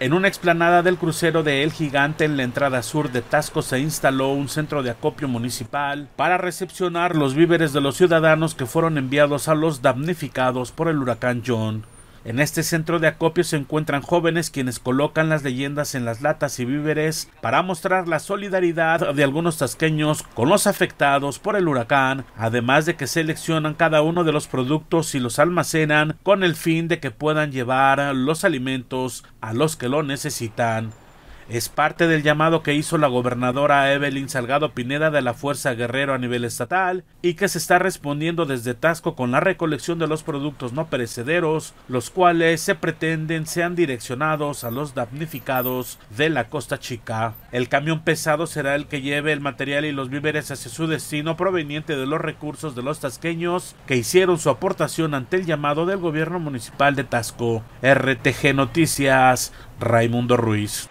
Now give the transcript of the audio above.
En una explanada del crucero de El Gigante en la entrada sur de Tasco se instaló un centro de acopio municipal para recepcionar los víveres de los ciudadanos que fueron enviados a los damnificados por el huracán John. En este centro de acopio se encuentran jóvenes quienes colocan las leyendas en las latas y víveres para mostrar la solidaridad de algunos tasqueños con los afectados por el huracán, además de que seleccionan cada uno de los productos y los almacenan con el fin de que puedan llevar los alimentos a los que lo necesitan. Es parte del llamado que hizo la gobernadora Evelyn Salgado Pineda de la Fuerza Guerrero a nivel estatal y que se está respondiendo desde Tasco con la recolección de los productos no perecederos, los cuales se pretenden sean direccionados a los damnificados de la Costa Chica. El camión pesado será el que lleve el material y los víveres hacia su destino proveniente de los recursos de los tasqueños que hicieron su aportación ante el llamado del gobierno municipal de Tasco. RTG Noticias, Raimundo Ruiz.